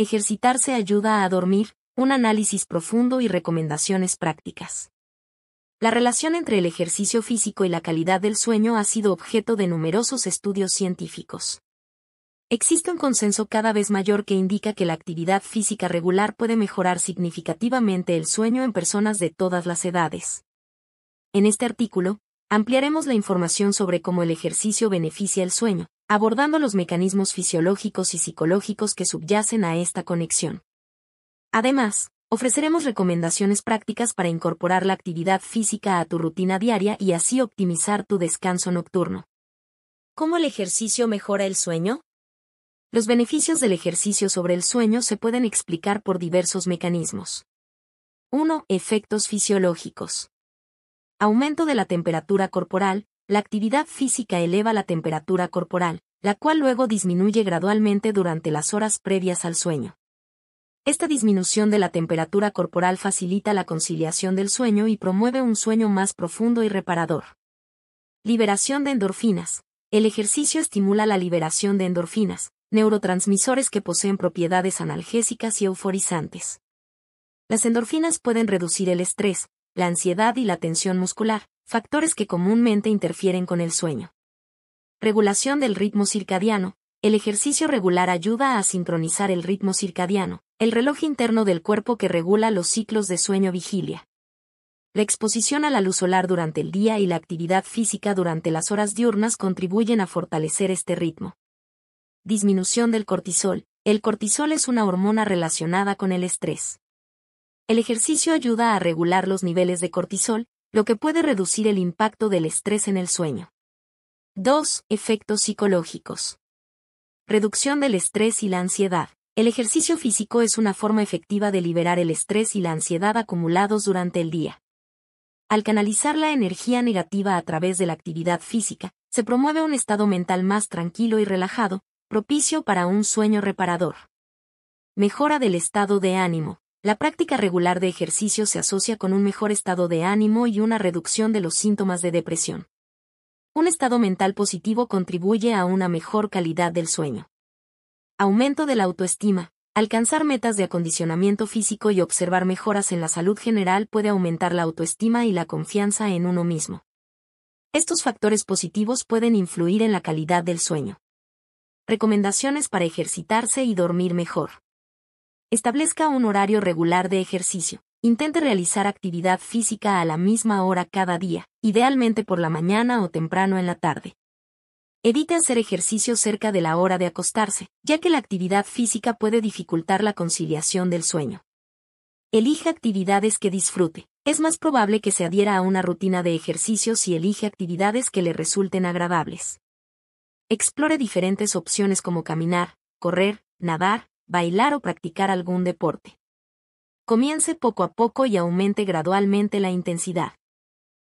Ejercitarse ayuda a dormir, un análisis profundo y recomendaciones prácticas. La relación entre el ejercicio físico y la calidad del sueño ha sido objeto de numerosos estudios científicos. Existe un consenso cada vez mayor que indica que la actividad física regular puede mejorar significativamente el sueño en personas de todas las edades. En este artículo, ampliaremos la información sobre cómo el ejercicio beneficia el sueño, abordando los mecanismos fisiológicos y psicológicos que subyacen a esta conexión. Además, ofreceremos recomendaciones prácticas para incorporar la actividad física a tu rutina diaria y así optimizar tu descanso nocturno. ¿Cómo el ejercicio mejora el sueño? Los beneficios del ejercicio sobre el sueño se pueden explicar por diversos mecanismos. 1. Efectos fisiológicos. Aumento de la temperatura corporal, la actividad física eleva la temperatura corporal, la cual luego disminuye gradualmente durante las horas previas al sueño. Esta disminución de la temperatura corporal facilita la conciliación del sueño y promueve un sueño más profundo y reparador. Liberación de endorfinas. El ejercicio estimula la liberación de endorfinas, neurotransmisores que poseen propiedades analgésicas y euforizantes. Las endorfinas pueden reducir el estrés, la ansiedad y la tensión muscular, factores que comúnmente interfieren con el sueño. Regulación del ritmo circadiano. El ejercicio regular ayuda a sincronizar el ritmo circadiano, el reloj interno del cuerpo que regula los ciclos de sueño-vigilia. La exposición a la luz solar durante el día y la actividad física durante las horas diurnas contribuyen a fortalecer este ritmo. Disminución del cortisol. El cortisol es una hormona relacionada con el estrés. El ejercicio ayuda a regular los niveles de cortisol, lo que puede reducir el impacto del estrés en el sueño. 2. Efectos psicológicos. Reducción del estrés y la ansiedad. El ejercicio físico es una forma efectiva de liberar el estrés y la ansiedad acumulados durante el día. Al canalizar la energía negativa a través de la actividad física, se promueve un estado mental más tranquilo y relajado, propicio para un sueño reparador. Mejora del estado de ánimo. La práctica regular de ejercicio se asocia con un mejor estado de ánimo y una reducción de los síntomas de depresión. Un estado mental positivo contribuye a una mejor calidad del sueño. Aumento de la autoestima. Alcanzar metas de acondicionamiento físico y observar mejoras en la salud general puede aumentar la autoestima y la confianza en uno mismo. Estos factores positivos pueden influir en la calidad del sueño. Recomendaciones para ejercitarse y dormir mejor. Establezca un horario regular de ejercicio. Intente realizar actividad física a la misma hora cada día, idealmente por la mañana o temprano en la tarde. Evite hacer ejercicio cerca de la hora de acostarse, ya que la actividad física puede dificultar la conciliación del sueño. Elija actividades que disfrute. Es más probable que se adhiera a una rutina de ejercicio si elige actividades que le resulten agradables. Explore diferentes opciones como caminar, correr, nadar, bailar o practicar algún deporte. Comience poco a poco y aumente gradualmente la intensidad.